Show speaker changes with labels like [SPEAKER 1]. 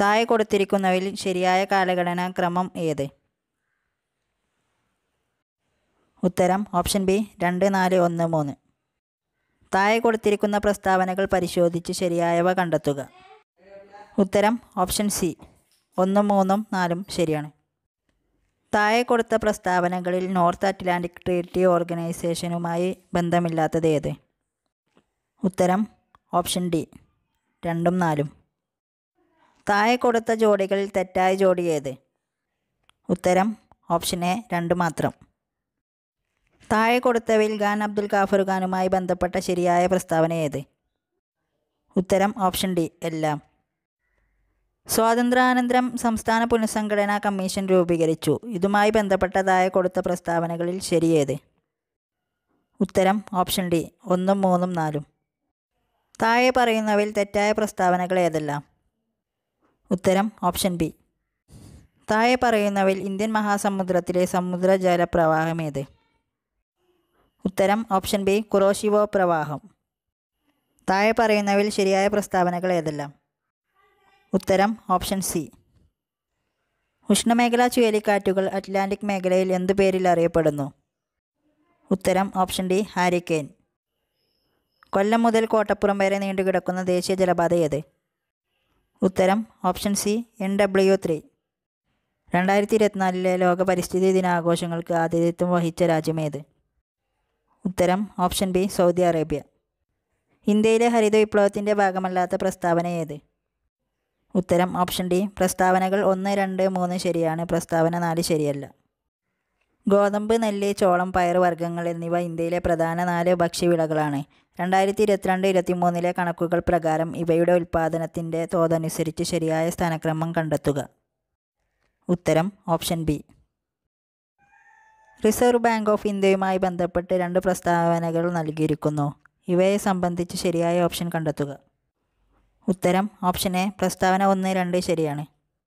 [SPEAKER 1] താഴെ കൊടുത്തിരിക്കുന്നവയിൽ ശരിയായ കാലഘടനാ ക്രമം ഏത് ഉത്തരം ഓപ്ഷൻ ബി രണ്ട് നാല് ഒന്ന് മൂന്ന് താഴെ കൊടുത്തിരിക്കുന്ന പ്രസ്താവനകൾ പരിശോധിച്ച് ശരിയായവ കണ്ടെത്തുക ഉത്തരം ഓപ്ഷൻ സി ഒന്നും മൂന്നും നാലും ശരിയാണ് താഴെ കൊടുത്ത പ്രസ്താവനകളിൽ നോർത്ത് അറ്റ്ലാന്റിക് ട്രീറ്റി ഓർഗനൈസേഷനുമായി ബന്ധമില്ലാത്തത് ഏത് ഉത്തരം ഓപ്ഷൻ ഡി രണ്ടും നാലും താഴെ കൊടുത്ത ജോഡികളിൽ തെറ്റായ ജോഡി ഏത് ഉത്തരം ഓപ്ഷൻ എ രണ്ട് മാത്രം താഴെ കൊടുത്തവയിൽ ഖാൻ അബ്ദുൽ ഗാഫർ ഖാനുമായി ബന്ധപ്പെട്ട ശരിയായ പ്രസ്താവന ഏത് ഉത്തരം ഓപ്ഷൻ ഡി എല്ലാം സ്വാതന്ത്ര്യാനന്തരം സംസ്ഥാന പുനഃസംഘടനാ കമ്മീഷൻ രൂപീകരിച്ചു ഇതുമായി ബന്ധപ്പെട്ടതായ കൊടുത്ത പ്രസ്താവനകളിൽ ശരിയേത് ഉത്തരം ഓപ്ഷൻ ഡി ഒന്നും മൂന്നും നാലും താഴെ പറയുന്നവയിൽ തെറ്റായ പ്രസ്താവനകൾ ഏതെല്ലാം ഉത്തരം ഓപ്ഷൻ ബി താഴെ പറയുന്നവയിൽ ഇന്ത്യൻ മഹാസമുദ്രത്തിലെ സമുദ്ര ഏത് ഉത്തരം ഓപ്ഷൻ ബി കുറോഷിവോ പ്രവാഹം താഴെ പറയുന്നവയിൽ ശരിയായ പ്രസ്താവനകൾ ഏതെല്ലാം ഉത്തരം ഓപ്ഷൻ സി ഉഷ്ണമേഖലാ ചുഴലിക്കാറ്റുകൾ അറ്റ്ലാന്റിക് മേഖലയിൽ എന്തു പേരിൽ അറിയപ്പെടുന്നു ഉത്തരം ഓപ്ഷൻ ഡി ഹാരിക്കെയിൻ കൊല്ലം മുതൽ കോട്ടപ്പുറം വരെ നീണ്ടുകിടക്കുന്ന ദേശീയ ജലപാത ഏത് ഉത്തരം option C N W three രണ്ടായിരത്തി ഇരുപത്തിനാലിലെ ലോക പരിസ്ഥിതി ദിനാഘോഷങ്ങൾക്ക് ആതിഥ്യത്വം വഹിച്ച രാജ്യമേത് ഉത്തരം ഓപ്ഷൻ ബി സൗദി അറേബ്യ ഇന്ത്യയിലെ ഹരിത വിപ്ലവത്തിൻ്റെ ഭാഗമല്ലാത്ത പ്രസ്താവന ഏത് ഉത്തരം ഓപ്ഷൻ ഡി പ്രസ്താവനകൾ ഒന്ന് രണ്ട് മൂന്ന് ശരിയാണ് പ്രസ്താവന നാല് ശരിയല്ല ഗോതമ്പ് നെല്ല് ചോളം പയർ വർഗ്ഗങ്ങൾ എന്നിവ ഇന്ത്യയിലെ പ്രധാന നാല് ഭക്ഷ്യവിളകളാണ് രണ്ടായിരത്തി ഇരുപത്തിരണ്ട് ഇരുപത്തിമൂന്നിലെ കണക്കുകൾ പ്രകാരം ഇവയുടെ ഉൽപ്പാദനത്തിൻ്റെ തോതനുസരിച്ച് ശരിയായ സ്ഥാനക്രമം കണ്ടെത്തുക ഉത്തരം option B Reserve Bank of ഇന്ത്യയുമായി ബന്ധപ്പെട്ട് രണ്ട് പ്രസ്താവനകൾ നൽകിയിരിക്കുന്നു ഇവയെ സംബന്ധിച്ച് ശരിയായ ഓപ്ഷൻ കണ്ടെത്തുക ഉത്തരം ഓപ്ഷൻ എ പ്രസ്താവന ഒന്ന് രണ്ട് ശരിയാണ്